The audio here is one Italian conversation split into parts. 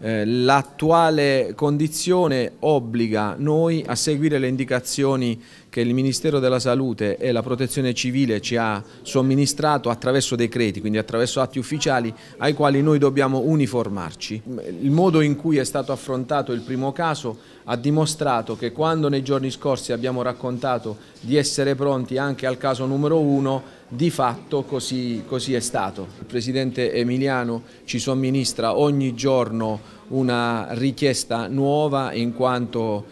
Eh, l'attuale condizione obbliga noi a seguire le indicazioni che il Ministero della Salute e la Protezione Civile ci ha somministrato attraverso decreti, quindi attraverso atti ufficiali ai quali noi dobbiamo uniformarci. Il modo in cui è stato affrontato il primo caso ha dimostrato che quando nei giorni scorsi abbiamo raccontato di essere pronti anche al caso numero uno, di fatto così, così, è stato. Il Presidente Emiliano ci somministra ogni giorno una richiesta nuova in quanto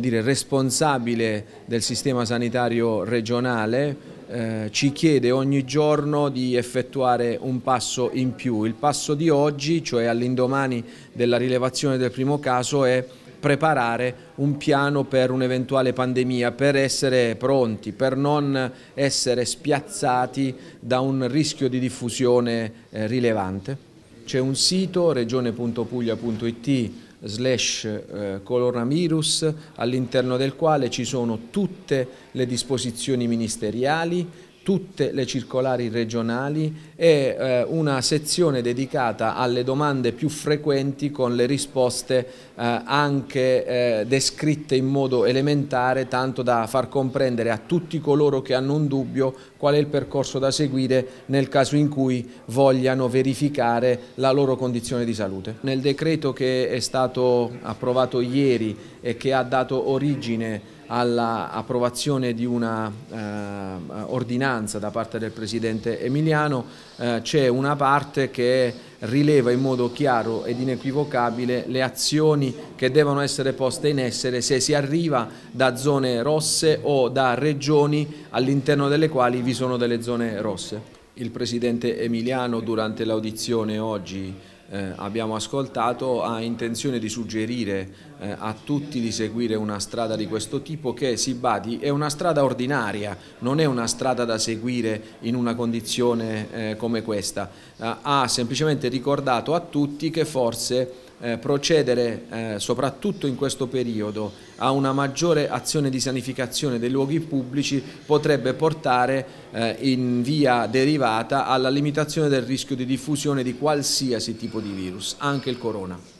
dire, responsabile del sistema sanitario regionale eh, ci chiede ogni giorno di effettuare un passo in più. Il passo di oggi, cioè all'indomani della rilevazione del primo caso, è preparare un piano per un'eventuale pandemia, per essere pronti, per non essere spiazzati da un rischio di diffusione eh, rilevante. C'è un sito regione.puglia.it slash eh, coronavirus all'interno del quale ci sono tutte le disposizioni ministeriali tutte le circolari regionali e eh, una sezione dedicata alle domande più frequenti con le risposte eh, anche eh, descritte in modo elementare tanto da far comprendere a tutti coloro che hanno un dubbio qual è il percorso da seguire nel caso in cui vogliano verificare la loro condizione di salute. Nel decreto che è stato approvato ieri e che ha dato origine all'approvazione di una eh, ordinanza da parte del Presidente Emiliano eh, c'è una parte che rileva in modo chiaro ed inequivocabile le azioni che devono essere poste in essere se si arriva da zone rosse o da regioni all'interno delle quali vi sono delle zone rosse. Il Presidente Emiliano durante l'audizione oggi eh, abbiamo ascoltato ha intenzione di suggerire eh, a tutti di seguire una strada di questo tipo che, si badi, è una strada ordinaria, non è una strada da seguire in una condizione eh, come questa. Eh, ha semplicemente ricordato a tutti che forse eh, procedere eh, soprattutto in questo periodo a una maggiore azione di sanificazione dei luoghi pubblici potrebbe portare eh, in via derivata alla limitazione del rischio di diffusione di qualsiasi tipo di virus, anche il corona.